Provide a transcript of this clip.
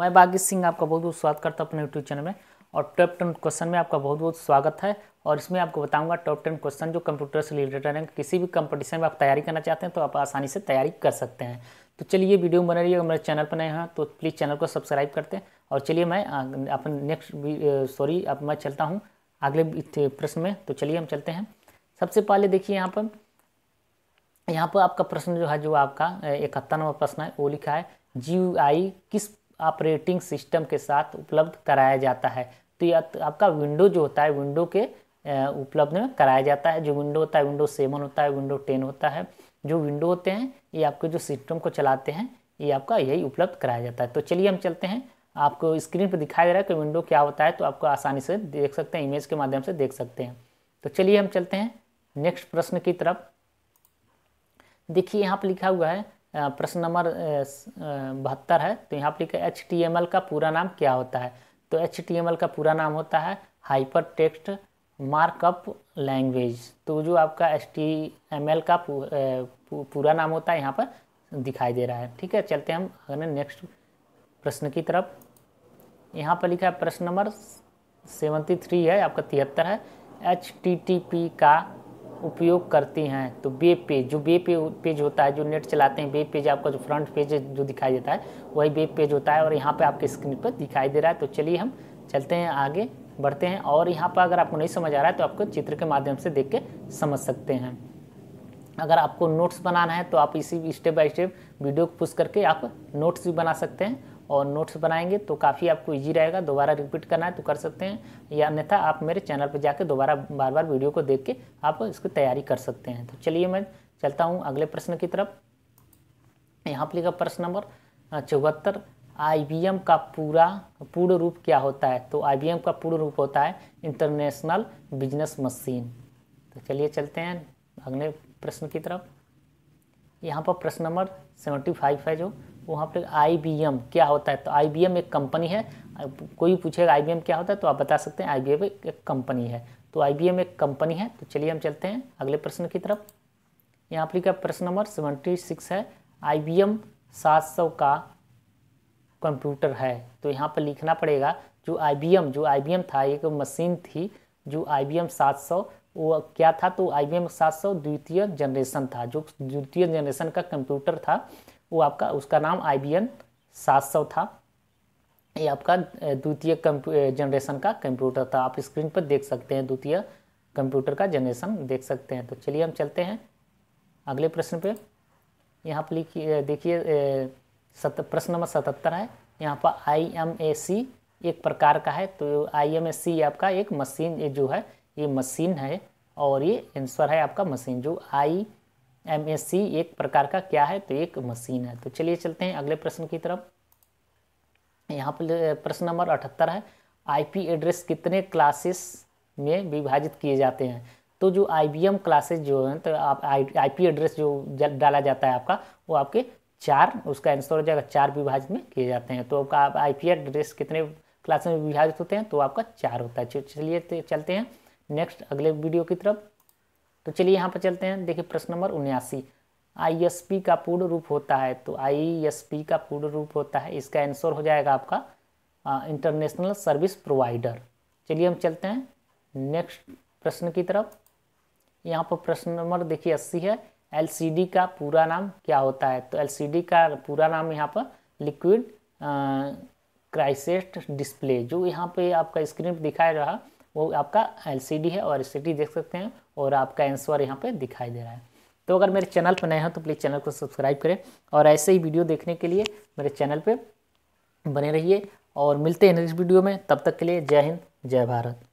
मैं बागी सिंह आपका बहुत बहुत स्वागत करता हूँ अपने यूट्यूब चैनल में और टॉप टेन क्वेश्चन में आपका बहुत बहुत स्वागत है और इसमें आपको बताऊंगा टॉप टेन क्वेश्चन जो कंप्यूटर से रिलेटेड हैं किसी भी कंपटीशन में आप तैयारी करना चाहते हैं तो आप आसानी से तैयारी कर सकते हैं तो चलिए वीडियो बना रही है मेरे चैनल पर नए हैं तो प्लीज़ चैनल को सब्सक्राइब करते हैं और चलिए मैं अपन नेक्स्ट सॉरी अब मैं चलता हूँ अगले प्रश्न में तो चलिए हम चलते हैं सबसे पहले देखिए यहाँ पर यहाँ पर आपका प्रश्न जो है जो आपका इकहत्तर नंबर प्रश्न है वो लिखा है जी किस ऑपरेटिंग सिस्टम के साथ उपलब्ध कराया जाता है तो यह आपका विंडो जो होता है विंडो के उपलब्ध में कराया जाता है जो विंडो होता है विंडो सेवन होता है विंडो टेन होता है जो विंडो होते हैं ये आपके जो सिस्टम को चलाते हैं ये आपका यही उपलब्ध कराया जाता है तो चलिए हम चलते हैं आपको स्क्रीन पर दिखाई दे रहा है कि विंडो क्या होता है तो आपको आसानी से देख सकते हैं इमेज के माध्यम से देख सकते हैं तो चलिए हम चलते हैं नेक्स्ट प्रश्न की तरफ देखिए यहाँ पर लिखा हुआ है प्रश्न नंबर बहत्तर है तो यहाँ पर लिखा एच टी का पूरा नाम क्या होता है तो एच टी का पूरा नाम होता है हाइपर टेक्स्ट मार्कअप लैंग्वेज तो जो आपका एच टी का एल का पूरा नाम होता है यहाँ पर दिखाई दे रहा है ठीक है चलते हम अगले नेक्स्ट प्रश्न की तरफ यहाँ पर लिखा है प्रश्न नंबर सेवेंटी थ्री है आपका तिहत्तर है एच का उपयोग करते हैं तो वेब पेज जो वेब पेज होता है जो नेट चलाते हैं वेब पेज आपका जो फ्रंट पेज जो दिखाई देता है वही वेब पेज होता है और यहाँ पे आपके स्क्रीन पर दिखाई दे रहा है तो चलिए हम चलते हैं आगे बढ़ते हैं और यहाँ पर अगर आपको नहीं समझ आ रहा है तो आपको चित्र के माध्यम से देख के समझ सकते हैं अगर आपको नोट्स बनाना है तो आप इसी स्टेप बाय स्टेप वीडियो को पुश करके आप नोट्स भी बना सकते हैं और नोट्स बनाएंगे तो काफ़ी आपको ईजी रहेगा दोबारा रिपीट करना है तो कर सकते हैं या अन्यथा आप मेरे चैनल पर जाकर दोबारा बार बार वीडियो को देख के आप इसकी तैयारी कर सकते हैं तो चलिए मैं चलता हूँ अगले प्रश्न की तरफ यहाँ पर लिखा प्रश्न नंबर चौहत्तर आई का पूरा पूर्ण रूप क्या होता है तो आई का पूर्ण रूप होता है इंटरनेशनल बिजनेस मशीन तो चलिए चलते हैं अगले प्रश्न की तरफ यहाँ पर प्रश्न नंबर सेवेंटी फाइव है जो वहाँ पर आईबीएम क्या होता है तो आईबीएम एक कंपनी है कोई पूछेगा आईबीएम क्या होता है तो आप बता सकते हैं आईबीएम एक कंपनी है तो आईबीएम एक कंपनी है तो चलिए हम चलते हैं अगले प्रश्न की तरफ यहाँ पर क्या प्रश्न नंबर सेवेंटी सिक्स है एम सात सौ का कंप्यूटर है तो यहाँ पर लिखना पड़ेगा जो एम जो एम था एक मशीन थी जो एम सात सौ वो क्या था तो आई बी सात सौ द्वितीय जनरेशन था जो द्वितीय जनरेशन का कंप्यूटर था वो आपका उसका नाम आई बी सात सौ था ये आपका द्वितीय जनरेशन का कंप्यूटर था आप स्क्रीन पर देख सकते हैं द्वितीय कंप्यूटर का जनरेशन देख सकते हैं तो चलिए हम चलते हैं अगले प्रश्न पे यहाँ पर लिखिए देखिए सत प्रश्न नंबर सतहत्तर है यहाँ पर आई एम ए सी एक प्रकार का है तो आई एम सी आपका एक मशीन जो है ये मशीन है और ये आंसर है आपका मशीन जो आई एम एस सी एक प्रकार का क्या है तो एक मशीन है तो चलिए चलते हैं अगले प्रश्न की तरफ यहाँ पर प्रश्न नंबर अठहत्तर है आईपी एड्रेस कितने क्लासेस में विभाजित किए जाते हैं तो जो आई क्लासेस जो हैं तो आप आई पी एड्रेस जो डाला जाता है आपका वो आपके चार उसका आंसर हो जाएगा चार विभाजित में किए जाते हैं तो आपका आई पी एड्रेस कितने क्लासेस में विभाजित होते हैं तो आपका चार होता है चलिए तो चलते हैं नेक्स्ट अगले वीडियो की तरफ तो चलिए यहाँ पर चलते हैं देखिए प्रश्न नंबर उन्यासी आई का पूर्ण रूप होता है तो आई का पूर्ण रूप होता है इसका आंसर हो जाएगा आपका इंटरनेशनल सर्विस प्रोवाइडर चलिए हम चलते हैं नेक्स्ट प्रश्न की तरफ यहाँ पर प्रश्न नंबर देखिए अस्सी है एल का पूरा नाम क्या होता है तो एल का पूरा नाम यहाँ पर लिक्विड क्राइसेस्ट डिस्प्ले जो यहाँ पे आपका स्क्रीन पर दिखाया रहा वो आपका एल है और एलसीडी देख सकते हैं और आपका आंसर यहाँ पे दिखाई दे रहा है तो अगर मेरे चैनल पर नए हो तो प्लीज़ चैनल को सब्सक्राइब करें और ऐसे ही वीडियो देखने के लिए मेरे चैनल पर बने रहिए और मिलते हैं नेक्स्ट वीडियो में तब तक के लिए जय हिंद जय भारत